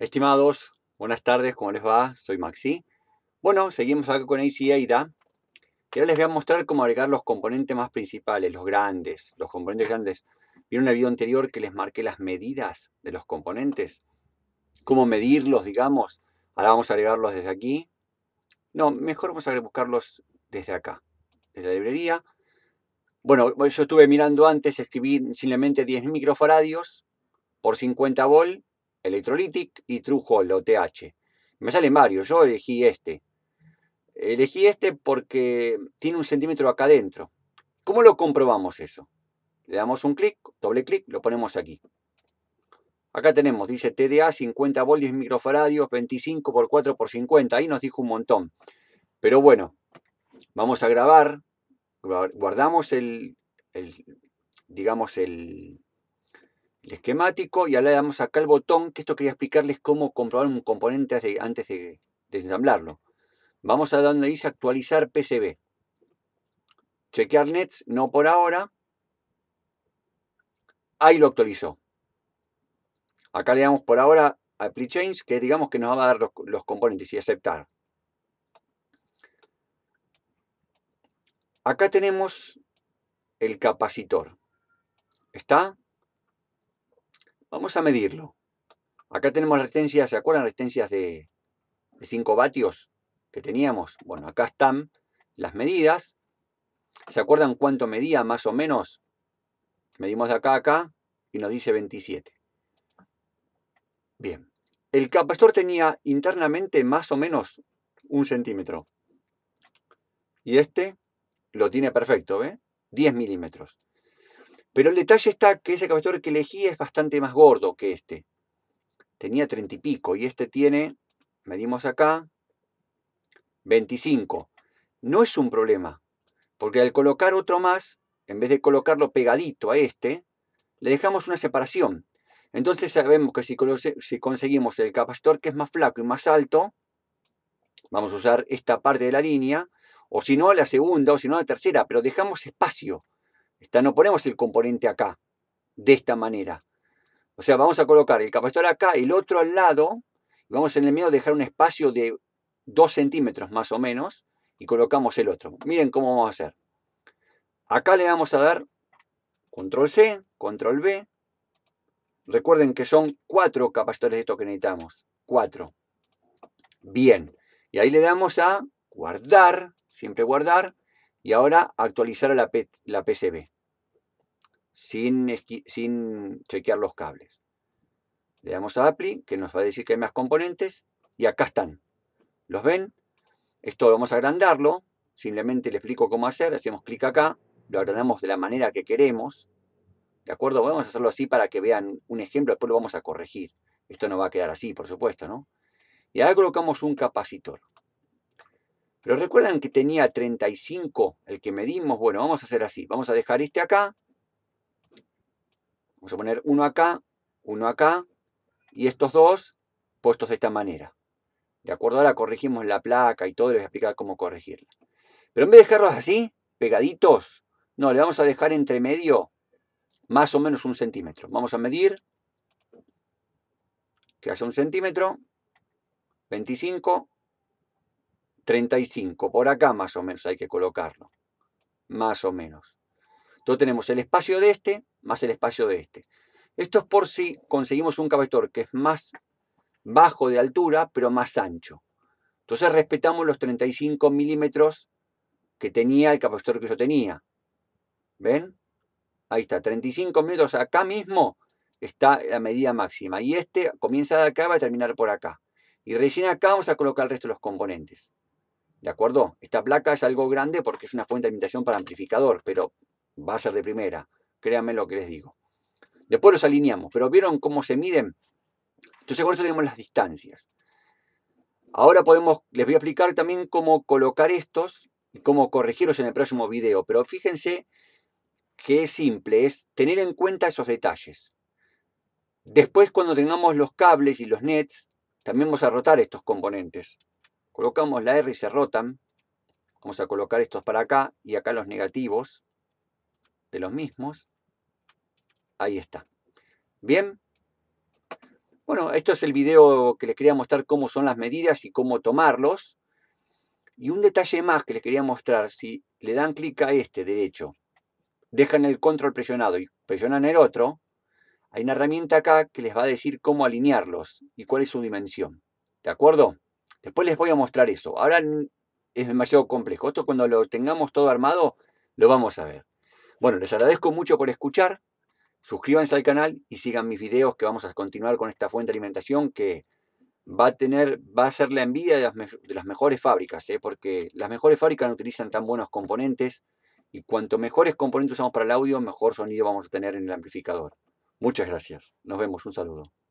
Estimados, buenas tardes, ¿cómo les va? Soy Maxi. Bueno, seguimos acá con AC AIDA. Y ahora les voy a mostrar cómo agregar los componentes más principales, los grandes, los componentes grandes. ¿Vieron el video anterior que les marqué las medidas de los componentes? ¿Cómo medirlos, digamos? Ahora vamos a agregarlos desde aquí. No, mejor vamos a buscarlos desde acá, desde la librería. Bueno, yo estuve mirando antes, escribí simplemente 10 microfaradios por 50 volts. Electrolytic y True Hall OTH. Me salen varios, yo elegí este. Elegí este porque tiene un centímetro acá adentro. ¿Cómo lo comprobamos eso? Le damos un clic, doble clic, lo ponemos aquí. Acá tenemos, dice TDA 50 voltios microfaradios, 25 por 4 por 50. Ahí nos dijo un montón. Pero bueno, vamos a grabar. Guardamos el digamos, el, el esquemático y ahora le damos acá el botón, que esto quería explicarles cómo comprobar un componente antes de, desensamblarlo. Vamos a donde dice actualizar PCB. Chequear nets, no por ahora. Ahí lo actualizó. Acá le damos por ahora a prechange, que digamos que nos va a dar los, los componentes y aceptar. Acá tenemos el capacitor. ¿Está? Vamos a medirlo. Acá tenemos resistencias, ¿se acuerdan? Resistencias de, 5 vatios que teníamos. Bueno, acá están las medidas. ¿Se acuerdan cuánto medía más o menos? Medimos de acá, a acá y nos dice 27. Bien. El capacitor tenía internamente más o menos un centímetro. Y este lo tiene perfecto, ¿ve? ¿eh? 10 milímetros. Pero el detalle está que ese capacitor que elegí es bastante más gordo que este. Tenía 30 y pico y este tiene, medimos acá, 25. No es un problema, porque al colocar otro más, en vez de colocarlo pegadito a este, le dejamos una separación. Entonces sabemos que si, si conseguimos el capacitor que es más flaco y más alto, vamos a usar esta parte de la línea, o si no, la segunda, o si no, la tercera, pero dejamos espacio no ponemos el componente acá, de esta manera. O sea, vamos a colocar el capacitor acá, el otro al lado, vamos en el medio a dejar un espacio de 2 centímetros más o menos, y colocamos el otro. Miren cómo vamos a hacer. Acá le vamos a dar control C, control B. Recuerden que son cuatro capacitores de estos que necesitamos. Cuatro. Bien. Y ahí le damos a guardar, siempre guardar, y ahora actualizar a la, la PCB sin, chequear los cables. Le damos a Apply, que nos va a decir que hay más componentes, y acá están. ¿Los ven? Esto vamos a agrandarlo, simplemente le explico cómo hacer, hacemos clic acá, lo agrandamos de la manera que queremos, ¿de acuerdo? Vamos a hacerlo así para que vean un ejemplo, después lo vamos a corregir. Esto no va a quedar así, por supuesto, ¿no? Y ahora colocamos un capacitor. Pero recuerdan que tenía 35 el que medimos. Bueno, vamos a hacer así. Vamos a dejar este acá Vamos a poner uno acá, uno acá, y estos dos puestos de esta manera. ¿De acuerdo? Ahora corregimos la placa y todo, les voy a explicar cómo corregirla. Pero en vez de dejarlos así, pegaditos, no, le vamos a dejar entre medio más o menos un centímetro. Vamos a medir que hace un centímetro, 25, 35, por acá más o menos hay que colocarlo, más o menos. Entonces tenemos el espacio de este, más el espacio de este. Esto es por si conseguimos un capacitor que es más bajo de altura, pero más ancho. Entonces respetamos los 35 milímetros que tenía el capacitor que yo tenía. ¿Ven? Ahí está, 35 milímetros. Acá mismo está la medida máxima. Y este comienza de acá, va a terminar por acá. Y recién acá vamos a colocar el resto de los componentes. ¿De acuerdo? Esta placa es algo grande porque es una fuente de alimentación para amplificador, pero va a ser de primera. Créanme lo que les digo. Después los alineamos, pero ¿vieron cómo se miden? Entonces con esto tenemos las distancias. Ahora podemos, les voy a explicar también cómo colocar estos y cómo corregirlos en el próximo video, pero fíjense que es simple, es tener en cuenta esos detalles. Después cuando tengamos los cables y los nets, también vamos a rotar estos componentes. Colocamos la R y se rotan. Vamos a colocar estos para acá y acá los negativos de los mismos. Ahí está. Bien. Bueno, esto es el video que les quería mostrar cómo son las medidas y cómo tomarlos. Y un detalle más que les quería mostrar, si le dan clic a este derecho, dejan el control presionado y presionan el otro, hay una herramienta acá que les va a decir cómo alinearlos y cuál es su dimensión. ¿De acuerdo? Después les voy a mostrar eso. Ahora es demasiado complejo. Esto cuando lo tengamos todo armado, lo vamos a ver. Bueno, les agradezco mucho por escuchar. Suscríbanse al canal y sigan mis videos que vamos a continuar con esta fuente de alimentación que va a tener, va a ser la envidia de las, mejores fábricas, ¿eh? porque las mejores fábricas no utilizan tan buenos componentes y cuanto mejores componentes usamos para el audio, mejor sonido vamos a tener en el amplificador. Muchas gracias. Nos vemos. Un saludo.